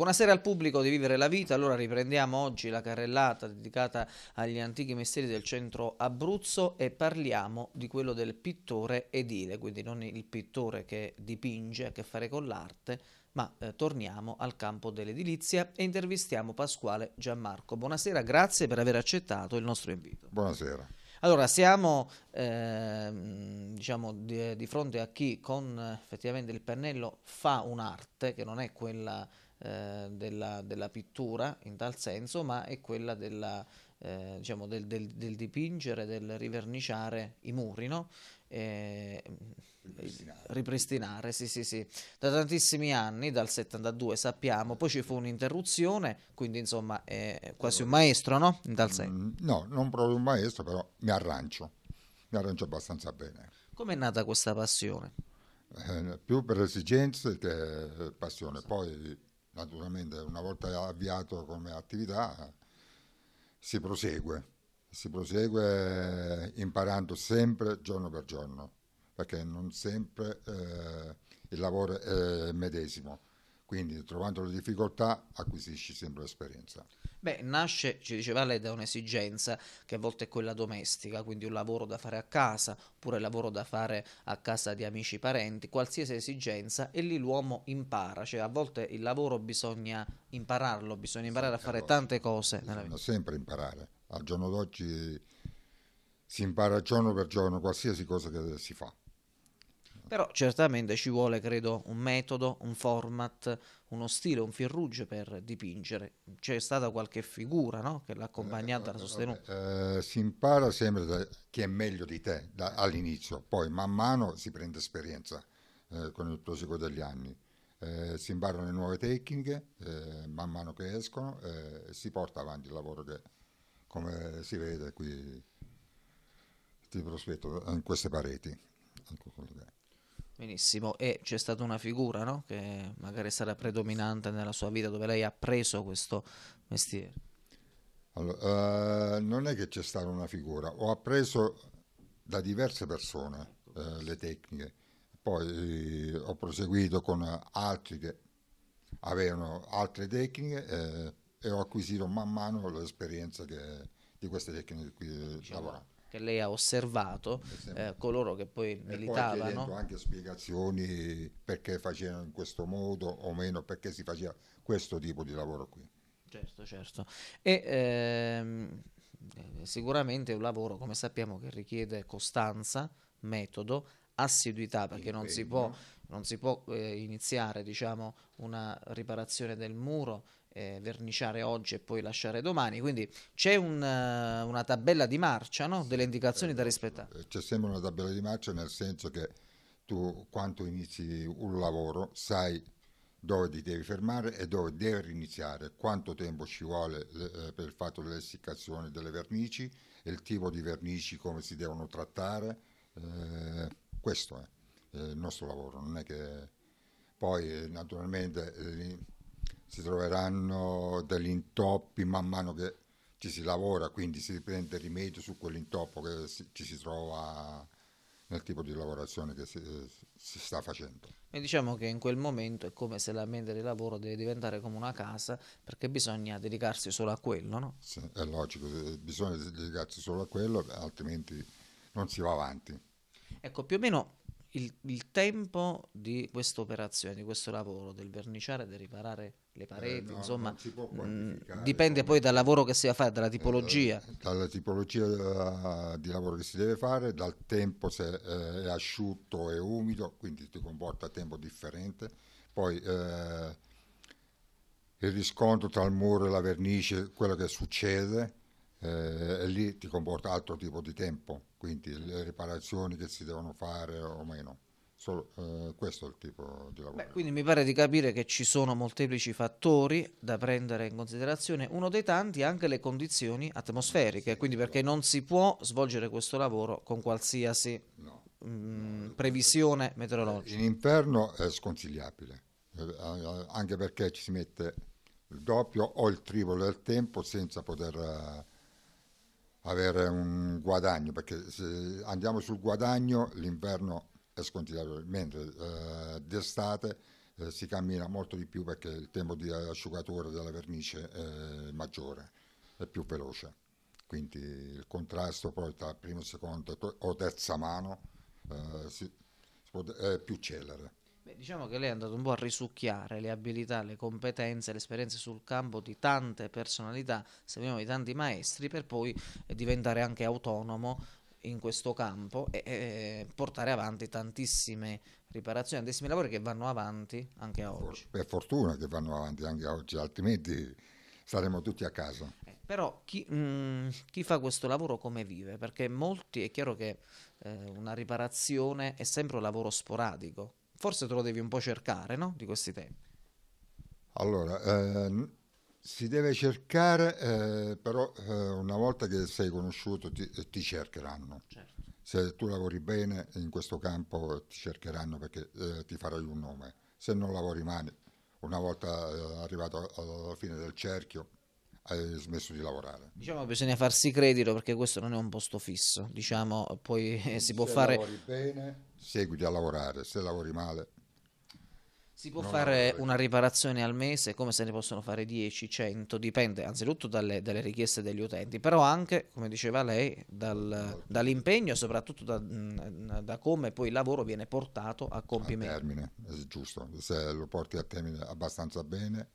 Buonasera al pubblico di Vivere la Vita, allora riprendiamo oggi la carrellata dedicata agli antichi mestieri del centro Abruzzo e parliamo di quello del pittore edile, quindi non il pittore che dipinge, a che fare con l'arte, ma eh, torniamo al campo dell'edilizia e intervistiamo Pasquale Gianmarco. Buonasera, grazie per aver accettato il nostro invito. Buonasera. Allora, siamo eh, diciamo, di, di, fronte a chi con effettivamente il pennello fa un'arte che non è quella eh, della, della, pittura in tal senso, ma è quella della, eh, diciamo del, del, del, dipingere, del riverniciare i muri, no? Eh, ripristinare. ripristinare, sì, sì, sì. Da tantissimi anni, dal 72 sappiamo, poi ci fu un'interruzione, quindi insomma è quasi un maestro, no? In tal senso. Mm, no, non proprio un maestro, però mi arrancio, mi arrancio abbastanza bene. Com'è nata questa passione? Eh, più per esigenze che passione, poi naturalmente una volta avviato come attività si prosegue, si prosegue imparando sempre giorno per giorno, perché non sempre eh, il lavoro è medesimo, quindi trovando le difficoltà acquisisci sempre esperienza. Beh, nasce, ci diceva lei, da un'esigenza che a volte è quella domestica, quindi un lavoro da fare a casa, oppure lavoro da fare a casa di amici, parenti, qualsiasi esigenza, e lì l'uomo impara, cioè a volte il lavoro bisogna impararlo, bisogna imparare Senza a fare cose. tante cose. Bisogna nella... sempre imparare, al giorno d'oggi si impara giorno per giorno qualsiasi cosa che si fa però certamente ci vuole, credo, un metodo, un format, uno stile, un firruggio per dipingere. C'è stata qualche figura no? che l'ha accompagnata, l'ha eh, sostenuta. Eh, si impara sempre da chi è meglio di te da, all'inizio, poi man mano si prende esperienza eh, con il proseguo degli anni. Eh, si imparano le nuove tecniche eh, man mano che escono, si porta avanti il lavoro che, come si vede qui, ti prospetto in queste pareti. Ecco quello che è. Benissimo, e c'è stata una figura no? che magari sarà predominante nella sua vita dove lei ha preso questo mestiere? Allora, eh, non è che c'è stata una figura, ho appreso da diverse persone eh, le tecniche, poi eh, ho proseguito con altri che avevano altre tecniche eh, e ho acquisito man mano l'esperienza di queste tecniche qui eh, diciamo, lavorando che lei ha osservato, eh, coloro che poi militavano. e militavano. Poi anche spiegazioni perché facevano in questo modo o meno, perché si faceva questo tipo di lavoro qui. Certo, certo. E, ehm, eh, sicuramente è un lavoro, come sappiamo, che richiede costanza, metodo, assiduità, perché Impegno. non si può non si può eh, iniziare diciamo, una riparazione del muro, eh, verniciare oggi e poi lasciare domani, quindi c'è un, eh, una tabella di marcia, no? delle indicazioni da eh, rispettare. Eh, c'è sempre una tabella di marcia nel senso che tu quando inizi un lavoro sai dove ti devi fermare e dove devi iniziare, quanto tempo ci vuole eh, per il fatto dell'essiccazione delle vernici il tipo di vernici, come si devono trattare, questo è. Eh, il nostro lavoro, non è che poi eh, naturalmente eh, si troveranno degli intoppi man mano che ci si lavora, quindi si prende rimedio su quell'intoppo che ci si trova nel tipo di lavorazione che si, si, sta facendo. E diciamo che in quel momento è come se l'ambiente di lavoro deve diventare come una casa perché bisogna dedicarsi solo a quello, no? Sì, è logico, bisogna dedicarsi solo a quello, altrimenti non si va avanti. Ecco, più o meno il, il, tempo di questa operazione, di questo lavoro, del verniciare, del riparare le pareti, eh, no, insomma, mh, mm, dipende poi dal lavoro che si deve fare, dalla tipologia. Eh, dalla tipologia eh, di lavoro che si deve fare, dal tempo se eh, è asciutto e umido, quindi ti comporta tempo differente. Poi eh, il riscontro tra il muro e la vernice, quello che succede eh, lì ti comporta altro tipo di tempo, quindi le riparazioni che si devono fare o meno. Solo, eh, questo è il tipo di lavoro. Beh, quindi mi pare di capire che ci sono molteplici fattori da prendere in considerazione, uno dei tanti è anche le condizioni atmosferiche, sì, quindi perché certo. non si può svolgere questo lavoro con qualsiasi no, mh, mm, previsione eh, meteorologica. In inferno è sconsigliabile, eh, anche perché ci si mette il doppio o il triplo del tempo senza poter eh, avere un guadagno, perché se andiamo sul guadagno l'inverno è scontigliato, mentre eh, d'estate eh, si cammina molto di più perché il tempo di asciugatura della vernice è maggiore, è più veloce. Quindi il contrasto poi tra prima, seconda o terza mano eh, si, si può, è più celere. Beh, diciamo che lei è andato un po' a risucchiare le abilità, le competenze, le esperienze sul campo di tante personalità, se vogliamo di tanti maestri, per poi eh, diventare anche autonomo in questo campo e, e portare avanti tantissime riparazioni, tantissimi lavori che vanno avanti anche a oggi. Per fortuna che vanno avanti anche oggi, altrimenti saremmo tutti a casa. Eh, però chi, mh, mm, chi, fa questo lavoro come vive? Perché molti, è chiaro che eh, una riparazione è sempre un lavoro sporadico, forse te lo devi un po' cercare, no? Di questi temi. Allora, eh, si deve cercare, eh, però eh, una volta che sei conosciuto ti, ti cercheranno. Certo. Se tu lavori bene in questo campo ti cercheranno perché eh, ti farai un nome. Se non lavori male, una volta eh, arrivato alla fine del cerchio, hai smesso di lavorare. Diciamo che bisogna farsi credito perché questo non è un posto fisso, diciamo poi eh, si può se fare... Se lavori bene, seguiti a lavorare, se lavori male... Si può fare una riparazione al mese, come se ne possono fare 10, 100, dipende anzitutto dalle, dalle richieste degli utenti, però anche, come diceva lei, dal, dall'impegno e soprattutto da, mm, da, come poi il lavoro viene portato a compimento. A termine, è giusto, se lo porti a termine abbastanza bene,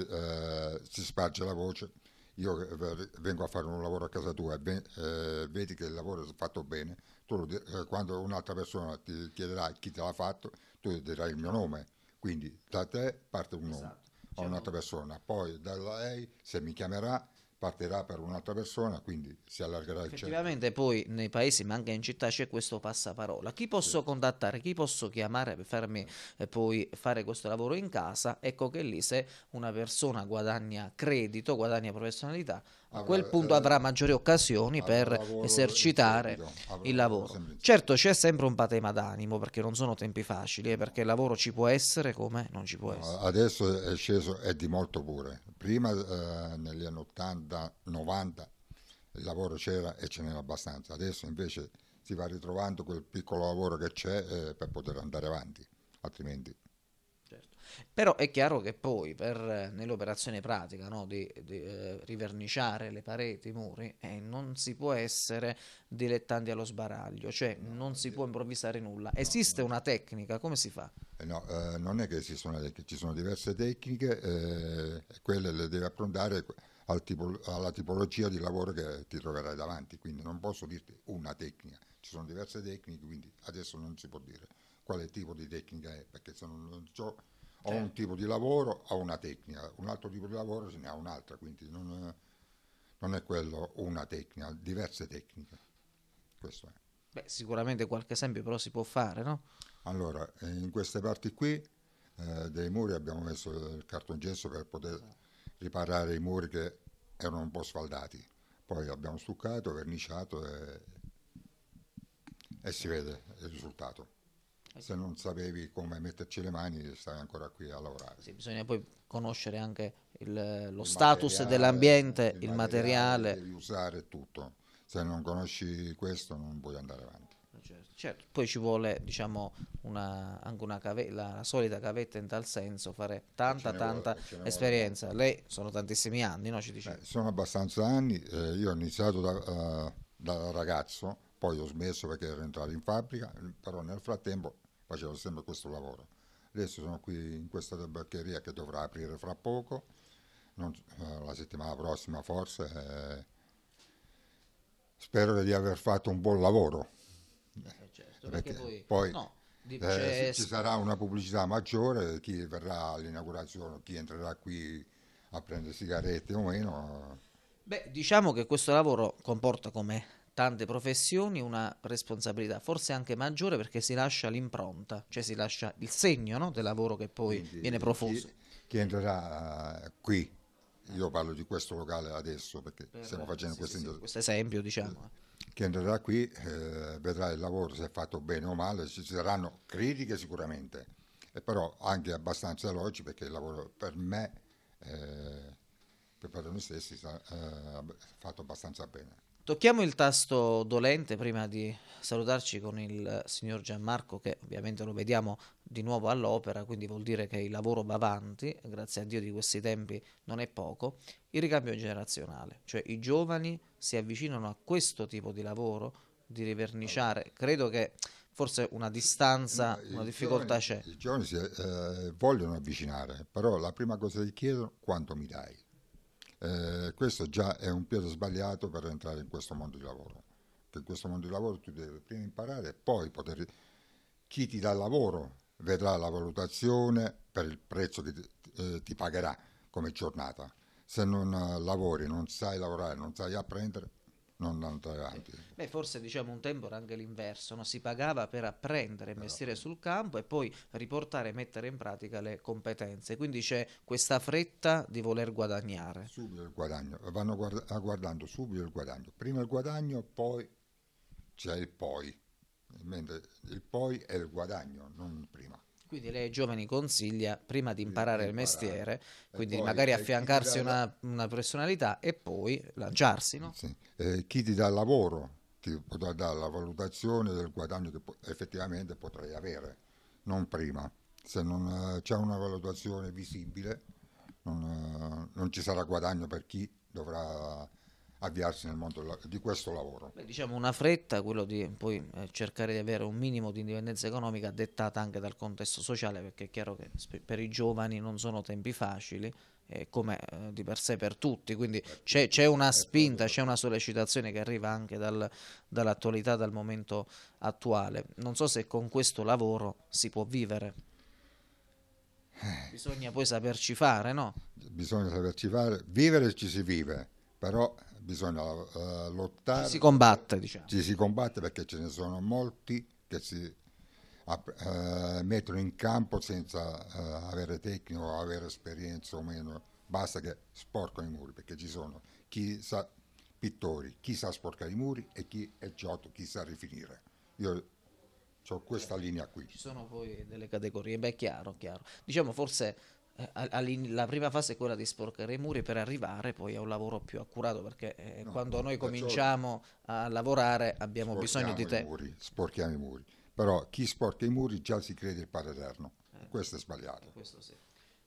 eh, si sparge la voce, io eh, vengo a fare un lavoro a casa tua e eh, vedi che il lavoro è fatto bene, di- eh, quando un'altra persona ti chiederà chi te l'ha fatto, tu dirai il mio nome, quindi da te parte un esatto. nome a un'altra diciamo persona, poi da lei se mi chiamerà partirà per un'altra persona, quindi si allargerà il centro. Effettivamente poi nei paesi, ma anche in città, c'è questo passaparola. Chi posso sì. contattare, chi posso chiamare per farmi eh, poi fare questo lavoro in casa? Ecco che lì se una persona guadagna credito, guadagna professionalità, a quel punto avrà maggiori occasioni per esercitare il lavoro. Certo c'è sempre un patema d'animo perché non sono tempi facili e eh, perché il lavoro ci può essere come non ci può essere. Adesso è sceso e di molto pure. Prima eh, negli anni 80, 90 il lavoro c'era e ce n'era abbastanza. Adesso invece si va ritrovando quel piccolo lavoro che c'è eh, per poter andare avanti, altrimenti però è chiaro che poi per, eh, nell'operazione pratica no, di, di eh, riverniciare le pareti, i muri, eh, non si può essere dilettanti allo sbaraglio, cioè non si eh, può improvvisare nulla. Esiste una tecnica, come si fa? Eh, no, eh, non è che esistono tecniche, ci sono diverse tecniche, quelle le devi approntare al tipo, alla tipologia di lavoro che ti troverai davanti, quindi non posso dirti una tecnica, ci sono diverse tecniche, quindi adesso non si può dire quale tipo di tecnica è, perché se non, non so ho un certo. tipo di lavoro, ho una tecnica, un altro tipo di lavoro se ne ha un'altra, quindi non, non è quello una tecnica, diverse tecniche. Questo è. Beh, sicuramente qualche esempio però si può fare, no? Allora, eh, in queste parti qui eh, dei muri abbiamo messo il cartongesso per poter riparare i muri che erano un po' sfaldati. Poi abbiamo stuccato, verniciato e, e si vede il risultato. Eh se non sapevi come metterci le mani stai ancora qui a lavorare. Sì, bisogna poi conoscere anche il, lo il status dell'ambiente, il, il materiale, materiale. Devi usare tutto, se non conosci questo non puoi andare avanti. Certo, certo. poi ci vuole diciamo, una, anche una cave- la, solita cavetta in tal senso, fare tanta tanta vuole, esperienza. Lei sono tantissimi anni, no? Ci dice. Beh, sono abbastanza anni, eh, io ho iniziato da, uh, da ragazzo, poi ho smesso perché ero entrato in fabbrica, però nel frattempo facevo sempre questo lavoro. Adesso sono qui in questa tabaccheria che dovrà aprire fra poco, non, eh, la settimana prossima forse. Eh, spero di aver fatto un buon lavoro. Eh, certo, perché, perché poi, poi no, eh, cioè, ci sarà una pubblicità maggiore, chi verrà all'inaugurazione, chi entrerà qui a prendere sigarette o meno. Beh, diciamo che questo lavoro comporta come tante professioni una responsabilità forse anche maggiore perché si lascia l'impronta, cioè si lascia il segno no, del lavoro che poi Quindi, viene profuso. Chi, chi entrerà eh, qui, io parlo di questo locale adesso perché per, eh, stiamo facendo sì, questo, sì, inter... questo esempio, diciamo. Eh. Chi entrerà qui eh, vedrà il lavoro se è fatto bene o male, ci saranno critiche sicuramente, e però anche abbastanza elogi perché il lavoro per me, eh, per noi stessi, è eh, fatto abbastanza bene. Tocchiamo il tasto dolente prima di salutarci con il eh, signor Gianmarco che ovviamente lo vediamo di nuovo all'opera, quindi vuol dire che il lavoro va avanti, grazie a Dio di questi tempi non è poco, il ricambio generazionale, cioè i giovani si avvicinano a questo tipo di lavoro, di riverniciare, credo che forse una distanza, una difficoltà giovani, c'è. I giovani si eh, vogliono avvicinare, però la prima cosa che chiedono è quanto mi dai? Eh, questo già è un piede sbagliato per entrare in questo mondo di lavoro. Che in questo mondo di lavoro tu devi prima imparare e poi poter... Chi ti dà lavoro vedrà la valutazione per il prezzo che ti, eh, ti pagherà come giornata. Se non eh, lavori, non sai lavorare, non sai apprendere, non tanto avanti. Beh, forse diciamo un tempo era anche l'inverso, no? si pagava per apprendere, investire Però... sul campo e poi riportare e mettere in pratica le competenze, quindi c'è questa fretta di voler guadagnare. Subito il guadagno, vanno guarda- ah, guardando subito il guadagno, prima il guadagno, poi c'è il poi, mentre il poi è il guadagno, non prima. Quindi lei giovani consiglia prima di imparare il mestiere, quindi magari affiancarsi a una, una, personalità e poi lanciarsi. No? Sì. Eh, chi ti dà il lavoro ti potrà dare la valutazione del guadagno che effettivamente potrai avere, non prima. Se non eh, c'è una valutazione visibile non, eh, non ci sarà guadagno per chi dovrà avviarsi nel mondo di questo lavoro. Beh, diciamo una fretta, quello di poi eh, cercare di avere un minimo di indipendenza economica dettata anche dal contesto sociale, perché è chiaro che per i giovani non sono tempi facili, eh, come eh, di per sé per tutti, quindi eh, c'è, c'è eh, una spinta, certo. c'è una sollecitazione che arriva anche dal, dall'attualità, dal momento attuale. Non so se con questo lavoro si può vivere. Bisogna poi saperci fare, no? Bisogna saperci fare, vivere ci si vive, però bisogna uh, lottare. si combatte, diciamo. Ci si combatte perché ce ne sono molti che si uh, mettono in campo senza eh, avere tecnico avere esperienza o meno. Basta che sporcano i muri perché ci sono chi sa pittori, chi sa sporcare i muri e chi è giotto, chi sa rifinire. Io ho questa linea qui. Ci sono poi delle categorie, beh, chiaro, chiaro. Diciamo forse eh, la prima fase è quella di sporcare i muri per arrivare poi a un lavoro più accurato perché eh, no, quando no, noi cominciamo a lavorare abbiamo bisogno di te. Muri, sporchiamo i muri, però chi sporca i muri già si crede il Padre Eterno, eh, questo è sbagliato. Questo sì.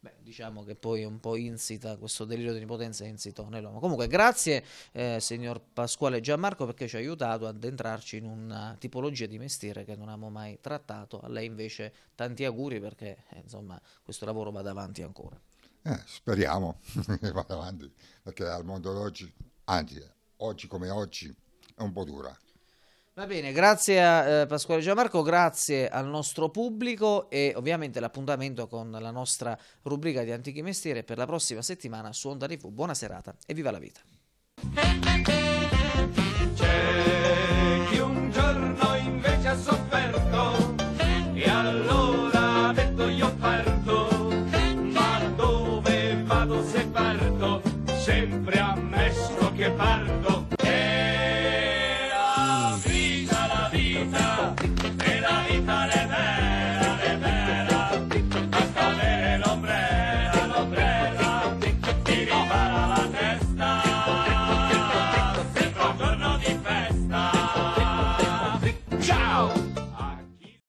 Beh, diciamo che poi un po' insita questo delirio di impotenza insito nell'uomo. Comunque, grazie, eh, signor Pasquale Gianmarco, perché ci ha aiutato ad entrarci in una tipologia di mestiere che non abbiamo mai trattato. A lei, invece, tanti auguri perché eh, insomma, questo lavoro va avanti ancora. Eh, speriamo che vada avanti, perché al mondo d'oggi, anzi, oggi come oggi, è un po' dura. Va bene, grazie a eh, Pasquale Gianmarco, grazie al nostro pubblico e ovviamente l'appuntamento con la nostra rubrica di Antichi Mestiere per la prossima settimana su Onda TV. Buona serata e viva la vita!